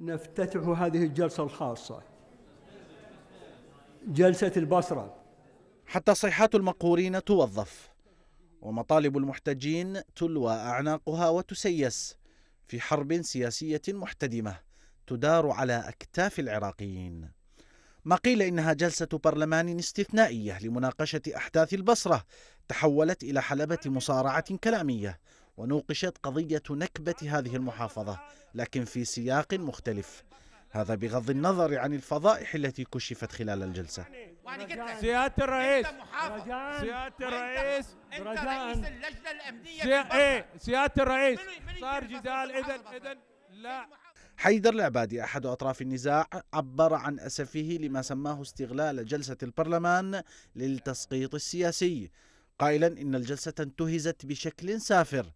نفتتح هذه الجلسة الخاصة جلسة البصرة حتى صيحات المقهورين توظف ومطالب المحتجين تلوى أعناقها وتسيس في حرب سياسية محتدمة تدار على أكتاف العراقيين ما قيل إنها جلسة برلمان استثنائية لمناقشة أحداث البصرة تحولت إلى حلبة مصارعة كلامية ونوقشت قضية نكبة هذه المحافظة لكن في سياق مختلف هذا بغض النظر عن الفضائح التي كشفت خلال الجلسة سيادة الرئيس سيادة الرئيس انت رئيس اللجنة الأمنية إيه، سيادة الرئيس صار جدال إذن إذن لا حيدر العبادي أحد أطراف النزاع عبر عن أسفه لما سماه استغلال جلسة البرلمان للتسقيط السياسي قائلا إن الجلسة انتهزت بشكل سافر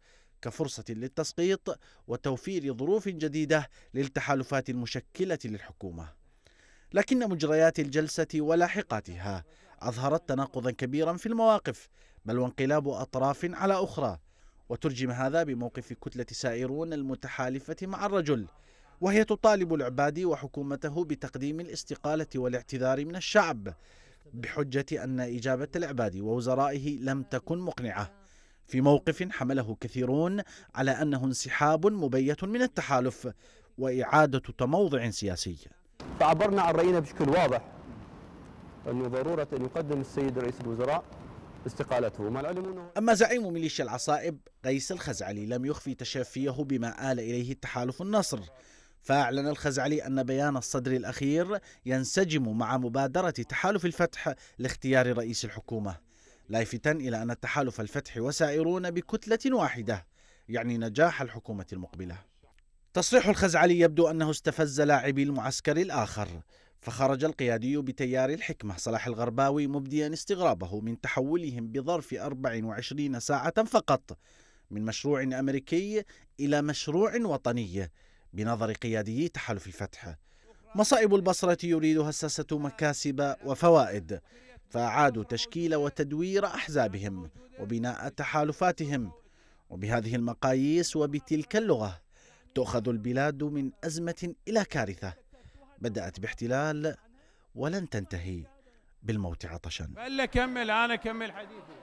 كفرصة للتسقيط وتوفير ظروف جديدة للتحالفات المشكلة للحكومة لكن مجريات الجلسة ولاحقاتها أظهرت تناقضا كبيرا في المواقف بل وانقلاب أطراف على أخرى وترجم هذا بموقف كتلة سائرون المتحالفة مع الرجل وهي تطالب العبادي وحكومته بتقديم الاستقالة والاعتذار من الشعب بحجة أن إجابة العبادي ووزرائه لم تكن مقنعة في موقف حمله كثيرون على أنه انسحاب مبيت من التحالف وإعادة تموضع سياسي تعبرنا عن رأينا بشكل واضح أنه ضرورة أن يقدم السيد رئيس الوزراء استقالته ما العلم أما زعيم ميليشيا العصائب قيس الخزعلي لم يخفي تشفيه بما آل إليه التحالف النصر فأعلن الخزعلي أن بيان الصدر الأخير ينسجم مع مبادرة تحالف الفتح لاختيار رئيس الحكومة لافتا إلى أن التحالف الفتح وسائرون بكتلة واحدة يعني نجاح الحكومة المقبلة تصريح الخزعلي يبدو أنه استفز لاعبي المعسكر الآخر فخرج القيادي بتيار الحكمة صلاح الغرباوي مبديا استغرابه من تحولهم بظرف 24 ساعة فقط من مشروع أمريكي إلى مشروع وطني بنظر قيادي تحالف الفتح مصائب البصرة يريدها الساسة مكاسب وفوائد فأعادوا تشكيل وتدوير أحزابهم وبناء تحالفاتهم وبهذه المقاييس وبتلك اللغة تؤخذ البلاد من أزمة إلى كارثة بدأت باحتلال ولن تنتهي بالموت عطشا بل كمل أنا كمل حديثي